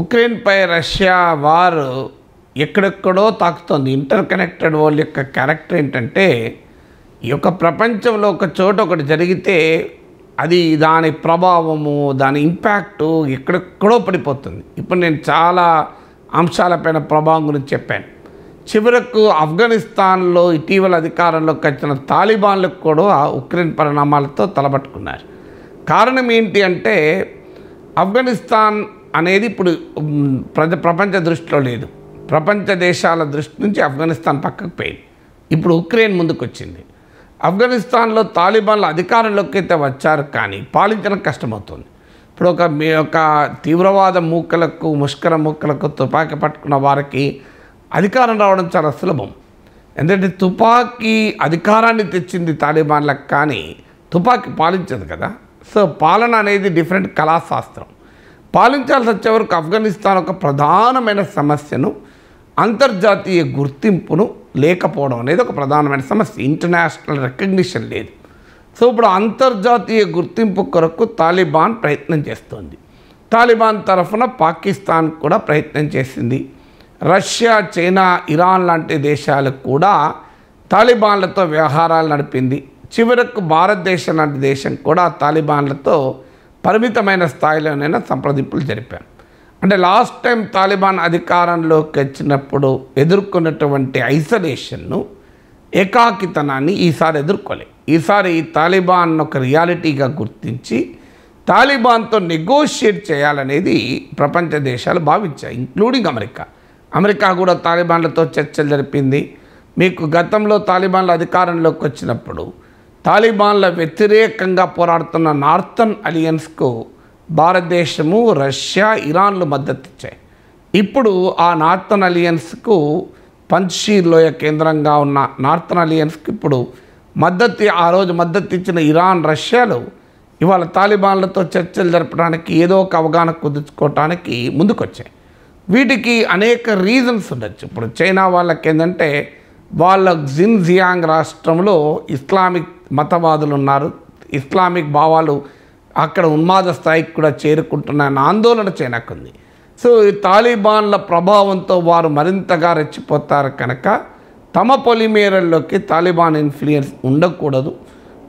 ఉక్రెయిన్పై Russia వారు ఎక్కడెక్కడో తాకుతోంది ఇంటర్ కనెక్టెడ్ వరల్డ్ యొక్క క్యారెక్టర్ ఏంటంటే ఈ యొక్క ప్రపంచంలో ఒక చోట ఒకటి జరిగితే అది దాని ప్రభావము దాని ఇంపాక్టు ఎక్కడెక్కడో పడిపోతుంది ఇప్పుడు నేను చాలా అంశాలపైన ప్రభావం గురించి చెప్పాను చివరకు ఆఫ్ఘనిస్తాన్లో ఇటీవల అధికారంలోకి వచ్చిన తాలిబాన్లకు కూడా ఉక్రెయిన్ పరిణామాలతో తలబట్టుకున్నారు కారణం ఏంటి అంటే ఆఫ్ఘనిస్తాన్ అనేది ఇప్పుడు ప్రజ ప్రపంచ దృష్టిలో లేదు ప్రపంచ దేశాల దృష్టి నుంచి ఆఫ్ఘనిస్తాన్ పక్కకు పోయింది ఇప్పుడు ఉక్రెయిన్ ముందుకు వచ్చింది ఆఫ్ఘనిస్తాన్లో తాలిబాన్లు అధికారంలోకి అయితే వచ్చారు కానీ పాలించడం కష్టమవుతుంది ఇప్పుడు ఒక మీ యొక్క తీవ్రవాద మూకలకు ముష్కర మూకలకు తుపాకీ పట్టుకున్న వారికి అధికారం రావడం చాలా సులభం ఎందుకంటే తుపాకీ అధికారాన్ని తెచ్చింది తాలిబాన్లకు కానీ తుపాకీ పాలించదు కదా సో పాలన అనేది డిఫరెంట్ కళాశాస్త్రం పాలించాల్సి వచ్చే వరకు ఆఫ్ఘనిస్తాన్ ఒక ప్రధానమైన సమస్యను అంతర్జాతీయ గుర్తింపును లేకపోవడం అనేది ఒక ప్రధానమైన సమస్య ఇంటర్నేషనల్ రికగ్నిషన్ లేదు సో ఇప్పుడు అంతర్జాతీయ గుర్తింపు కొరకు తాలిబాన్ ప్రయత్నం చేస్తోంది తాలిబాన్ తరఫున పాకిస్తాన్ కూడా ప్రయత్నం చేసింది రష్యా చైనా ఇరాన్ లాంటి దేశాలకు కూడా తాలిబాన్లతో వ్యవహారాలు నడిపింది చివరకు భారతదేశం లాంటి దేశం కూడా తాలిబాన్లతో పరిమితమైన స్థాయిలోనైనా సంప్రదింపులు జరిపాం అంటే లాస్ట్ టైం తాలిబాన్ అధికారంలోకి వచ్చినప్పుడు ఎదుర్కొన్నటువంటి ఐసోలేషన్ను ఏకాకితనాన్ని ఈసారి ఎదుర్కోలే ఈసారి తాలిబాన్ ఒక రియాలిటీగా గుర్తించి తాలిబాన్తో నెగోషియేట్ చేయాలనేది ప్రపంచ దేశాలు భావించాయి ఇంక్లూడింగ్ అమెరికా అమెరికా కూడా తాలిబాన్లతో చర్చలు జరిపింది మీకు గతంలో తాలిబాన్లు అధికారంలోకి వచ్చినప్పుడు తాలిబాన్ల వ్యతిరేకంగా పోరాడుతున్న నార్థన్ అలియన్స్కు భారతదేశము రష్యా ఇరాన్లు మద్దతిచ్చాయి ఇప్పుడు ఆ నార్థన్ అలియన్స్కు లోయ కేంద్రంగా ఉన్న నార్థన్ అలియన్స్కి ఇప్పుడు మద్దతు ఆ రోజు మద్దతు ఇచ్చిన ఇరాన్ రష్యాలు ఇవాళ తాలిబాన్లతో చర్చలు జరపడానికి ఏదో ఒక అవగాహన కుదుర్చుకోవటానికి ముందుకొచ్చాయి వీటికి అనేక రీజన్స్ ఉండొచ్చు ఇప్పుడు చైనా వాళ్ళకి ఏంటంటే వాళ్ళ జిన్జియాంగ్ రాష్ట్రంలో ఇస్లామిక్ మతవాదులు ఉన్నారు ఇస్లామిక్ భావాలు అక్కడ ఉన్మాద స్థాయికి కూడా చేరుకుంటున్న ఆందోళన చేయనక్కుంది సో ఈ తాలిబాన్ల ప్రభావంతో వారు మరింతగా రెచ్చిపోతారు కనుక తమ పొలిమేరల్లోకి తాలిబాన్ ఇన్ఫ్లుయెన్స్ ఉండకూడదు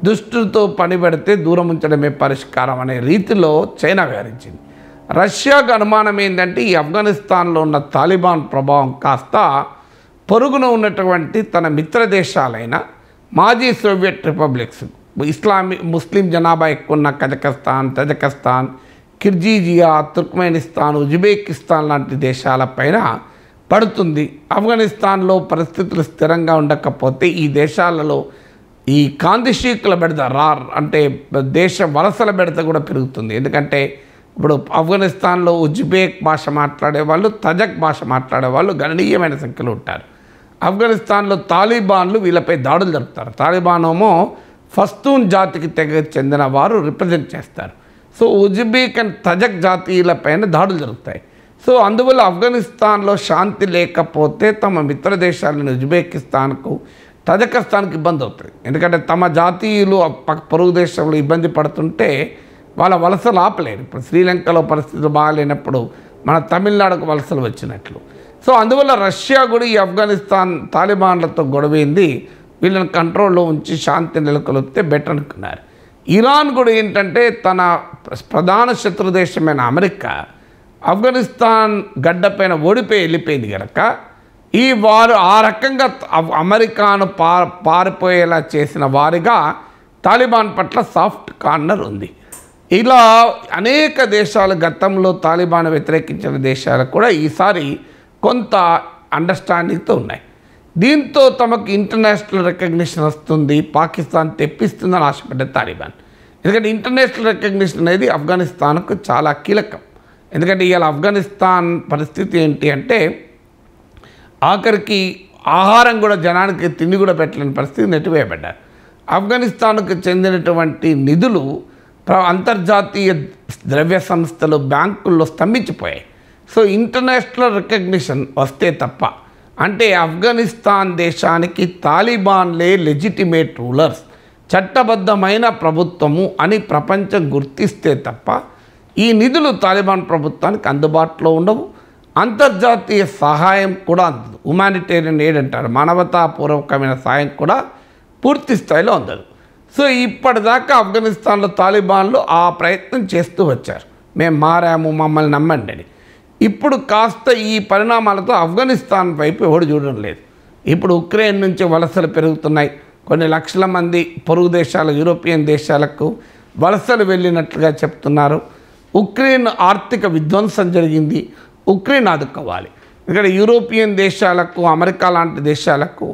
దుష్టుతో పని పెడితే దూరం ఉంచడమే పరిష్కారం అనే రీతిలో చైనా వ్యవహరించింది రష్యాకు అనుమానం ఏంటంటే ఈ ఆఫ్ఘనిస్తాన్లో ఉన్న తాలిబాన్ ప్రభావం కాస్త పొరుగున ఉన్నటువంటి తన మిత్ర దేశాలైన మాజీ సోవియట్ రిపబ్లిక్స్ ఇస్లామి ముస్లిం జనాభా ఎక్కువ ఉన్న Kazakhstan Tajikistan Kirgizia Turkmenistan Uzbekistan లాంటి దేశాలపైన పడుతుంది ఆఫ్ఘనిస్తాన్లో పరిస్థితులు స్థిరంగా ఉండకపోతే ఈ దేశాలలో ఈ కాంతిశీకుల బెడద రార్ అంటే దేశ వలసల బెడత కూడా పెరుగుతుంది ఎందుకంటే ఇప్పుడు ఆఫ్ఘనిస్తాన్లో ఉజ్బేక్ భాష మాట్లాడే వాళ్ళు తజక్ భాష మాట్లాడే వాళ్ళు గణనీయమైన సంఖ్యలో ఉంటారు ఆఫ్ఘనిస్తాన్లో తాలిబాన్లు వీళ్ళపై దాడులు జరుపుతారు తాలిబాన్ ఏమో ఫస్తూన్ జాతికి తెగ చెందిన వారు రిప్రజెంట్ చేస్తారు సో ఉజ్బీక్ అండ్ తజక్ జాతీయులపైన దాడులు జరుగుతాయి సో అందువల్ల ఆఫ్ఘనిస్తాన్లో శాంతి లేకపోతే తమ మిత్ర దేశాలైన ఉజ్బెకిస్తాన్కు తజకిస్తాన్కి ఇబ్బంది అవుతుంది ఎందుకంటే తమ జాతీయులు పొరుగు దేశంలో ఇబ్బంది పడుతుంటే వాళ్ళ వలసలు ఆపలేరు ఇప్పుడు శ్రీలంకలో పరిస్థితులు బాగాలేనప్పుడు మన తమిళనాడుకు వలసలు వచ్చినట్లు సో అందువల్ల రష్యా కూడా ఈ ఆఫ్ఘనిస్తాన్ తాలిబాన్లతో గొడవైంది వీళ్ళని కంట్రోల్లో ఉంచి శాంతి నెలకొల్పితే బెటర్ అనుకున్నారు ఇరాన్ కూడా ఏంటంటే తన ప్రధాన శత్రు దేశమైన అమెరికా ఆఫ్ఘనిస్తాన్ గడ్డపైన ఓడిపోయి వెళ్ళిపోయింది కనుక ఈ వారు ఆ రకంగా అమెరికాను పా పారిపోయేలా చేసిన వారిగా తాలిబాన్ పట్ల సాఫ్ట్ కార్నర్ ఉంది ఇలా అనేక దేశాలు గతంలో తాలిబాన్ వ్యతిరేకించిన దేశాలు కూడా ఈసారి కొంత అండర్స్టాండింగ్తో ఉన్నాయి దీంతో తమకు ఇంటర్నేషనల్ రికగ్నిషన్ వస్తుంది పాకిస్తాన్ తెప్పిస్తుందని ఆశపడ్డ తాలిబాన్ ఎందుకంటే ఇంటర్నేషనల్ రికగ్నిషన్ అనేది ఆఫ్ఘనిస్తాన్కు చాలా కీలకం ఎందుకంటే ఇవాళ ఆఫ్ఘనిస్తాన్ పరిస్థితి ఏంటి అంటే ఆఖరికి ఆహారం కూడా జనానికి తిండి కూడా పెట్టలేని పరిస్థితి నెట్టివేయబడ్డారు ఆఫ్ఘనిస్తాన్కు చెందినటువంటి నిధులు అంతర్జాతీయ ద్రవ్య సంస్థలు బ్యాంకుల్లో స్తంభించిపోయాయి సో ఇంటర్నేషనల్ రికగ్నిషన్ వస్తే తప్ప అంటే ఆఫ్ఘనిస్తాన్ దేశానికి తాలిబాన్లే లెజిటిమేట్ రూలర్స్ చట్టబద్ధమైన ప్రభుత్వము అని ప్రపంచం గుర్తిస్తే తప్ప ఈ నిధులు తాలిబాన్ ప్రభుత్వానికి అందుబాటులో ఉండవు అంతర్జాతీయ సహాయం కూడా అందదు హ్యుమానిటేరియన్ ఎయిడ్ అంటారు మానవతాపూర్వకమైన సాయం కూడా పూర్తి స్థాయిలో అందదు సో ఇప్పటిదాకా ఆఫ్ఘనిస్తాన్లో తాలిబాన్లు ఆ ప్రయత్నం చేస్తూ వచ్చారు మేము మారాము మమ్మల్ని నమ్మండి అని ఇప్పుడు కాస్త ఈ పరిణామాలతో ఆఫ్ఘనిస్తాన్ వైపు ఎవడు చూడడం లేదు ఇప్పుడు ఉక్రెయిన్ నుంచి వలసలు పెరుగుతున్నాయి కొన్ని లక్షల మంది పొరుగు దేశాల యూరోపియన్ దేశాలకు వలసలు వెళ్ళినట్లుగా చెప్తున్నారు ఉక్రెయిన్ ఆర్థిక విధ్వంసం జరిగింది ఉక్రెయిన్ ఆదుకోవాలి ఇక్కడ యూరోపియన్ దేశాలకు అమెరికా లాంటి దేశాలకు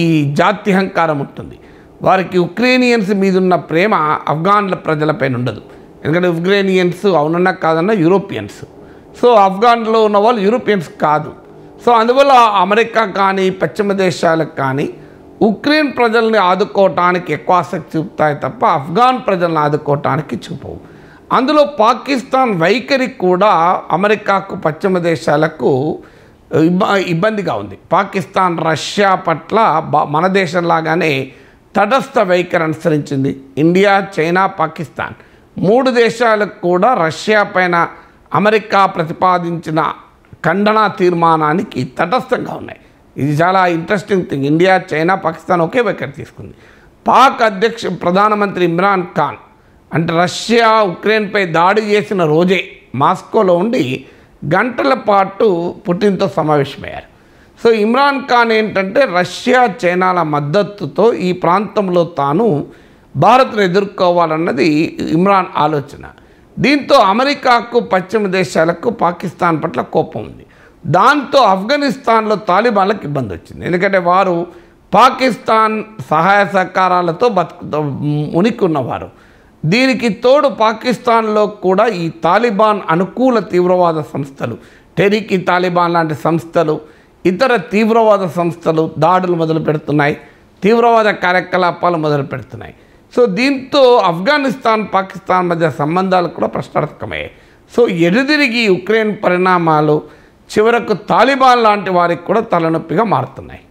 ఈ జాత్యహంకారం ఉంటుంది వారికి ఉక్రేనియన్స్ మీదున్న ప్రేమ ఆఫ్ఘాన్ల ప్రజలపైన ఉండదు ఎందుకంటే ఉక్రేనియన్స్ అవునన్నా కాదన్నా యూరోపియన్స్ సో ఆఫ్ఘాన్లో ఉన్న వాళ్ళు యూరోపియన్స్ కాదు సో అందువల్ల అమెరికా కానీ పశ్చిమ దేశాలకు కానీ ఉక్రెయిన్ ప్రజల్ని ఆదుకోవటానికి ఎక్కువ ఆసక్తి చూపుతాయి తప్ప ఆఫ్ఘాన్ ప్రజల్ని ఆదుకోవటానికి చూపవు అందులో పాకిస్తాన్ వైఖరి కూడా అమెరికాకు పశ్చిమ దేశాలకు ఇబ్బందిగా ఉంది పాకిస్తాన్ రష్యా పట్ల మన దేశంలాగానే తటస్థ వైఖరి అనుసరించింది ఇండియా చైనా పాకిస్తాన్ మూడు దేశాలకు కూడా రష్యా పైన అమెరికా ప్రతిపాదించిన ఖండన తీర్మానానికి తటస్థంగా ఉన్నాయి ఇది చాలా interesting thing India China Pakistan ఒకే వికెట్ తీసుకుంది పాక్ అధ్యక్ష ప్రధానమంత్రి ఇమ్రాన్ ఖాన్ అంటే రష్యా ఉక్రెయిన్పై దాడి చేసిన రోజే మాస్కోలో ఉండి గంటల పాటు పుటిన్తో సమావేశమయ్యారు సో ఇమ్రాన్ ఖాన్ ఏంటంటే రష్యా చైనాల మద్దతుతో ఈ ప్రాంతంలో తాను భారత్ను ఎదుర్కోవాలన్నది ఇమ్రాన్ ఆలోచన దీంతో అమెరికాకు పశ్చిమ దేశాలకు పాకిస్తాన్ పట్ల కోపం ఉంది దాంతో ఆఫ్ఘనిస్తాన్లో తాలిబాన్లకు ఇబ్బంది వచ్చింది ఎందుకంటే వారు పాకిస్తాన్ సహాయ సహకారాలతో బతుకు ఉనికి ఉన్నవారు దీనికి తోడు పాకిస్తాన్లో కూడా ఈ తాలిబాన్ అనుకూల తీవ్రవాద సంస్థలు టెరీకి తాలిబాన్ లాంటి సంస్థలు ఇతర తీవ్రవాద సంస్థలు దాడులు మొదలు పెడుతున్నాయి తీవ్రవాద కార్యకలాపాలు మొదలు పెడుతున్నాయి సో దీంతో ఆఫ్ఘనిస్తాన్ పాకిస్తాన్ మధ్య సంబంధాలు కూడా ప్రశ్నార్థకమయ్యాయి సో ఎడుదిరిగి ఉక్రెయిన్ పరిణామాలు చివరకు తాలిబాన్ లాంటి వారికి కూడా తలనొప్పిగా మారుతున్నాయి